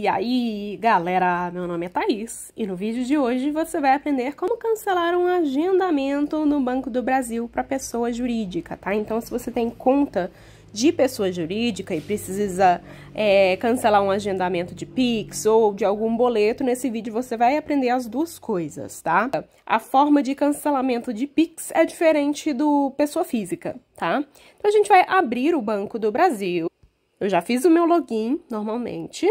E aí, galera, meu nome é Thaís e no vídeo de hoje você vai aprender como cancelar um agendamento no Banco do Brasil para pessoa jurídica, tá? Então, se você tem conta de pessoa jurídica e precisa é, cancelar um agendamento de Pix ou de algum boleto, nesse vídeo você vai aprender as duas coisas, tá? A forma de cancelamento de Pix é diferente do pessoa física, tá? Então, a gente vai abrir o Banco do Brasil eu já fiz o meu login normalmente.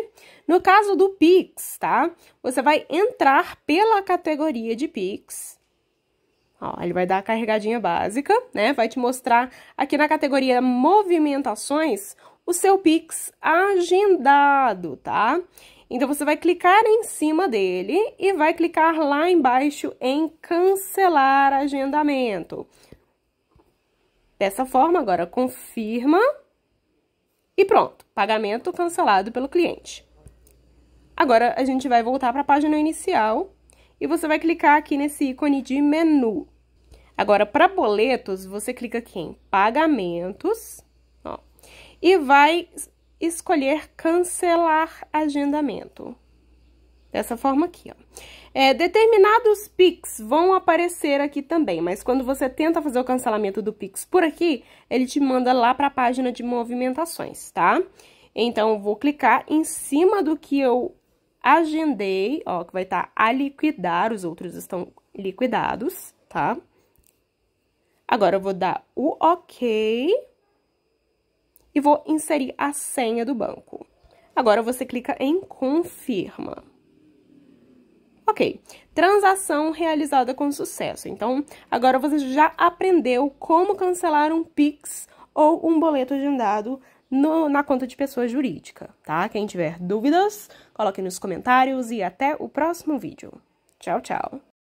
No caso do Pix, tá? Você vai entrar pela categoria de Pix. Ó, ele vai dar a carregadinha básica, né? Vai te mostrar aqui na categoria movimentações o seu Pix agendado, tá? Então, você vai clicar em cima dele e vai clicar lá embaixo em cancelar agendamento. Dessa forma, agora confirma e pronto, pagamento cancelado pelo cliente. Agora a gente vai voltar para a página inicial e você vai clicar aqui nesse ícone de menu. Agora, para boletos, você clica aqui em pagamentos ó, e vai escolher cancelar agendamento. Dessa forma aqui, ó. É, determinados PIX vão aparecer aqui também, mas quando você tenta fazer o cancelamento do PIX por aqui, ele te manda lá para a página de movimentações, tá? Então, eu vou clicar em cima do que eu agendei, ó, que vai estar tá a liquidar, os outros estão liquidados, tá? Agora, eu vou dar o OK e vou inserir a senha do banco. Agora, você clica em confirma. Ok, transação realizada com sucesso. Então, agora você já aprendeu como cancelar um PIX ou um boleto agendado no, na conta de pessoa jurídica, tá? Quem tiver dúvidas, coloque nos comentários e até o próximo vídeo. Tchau, tchau!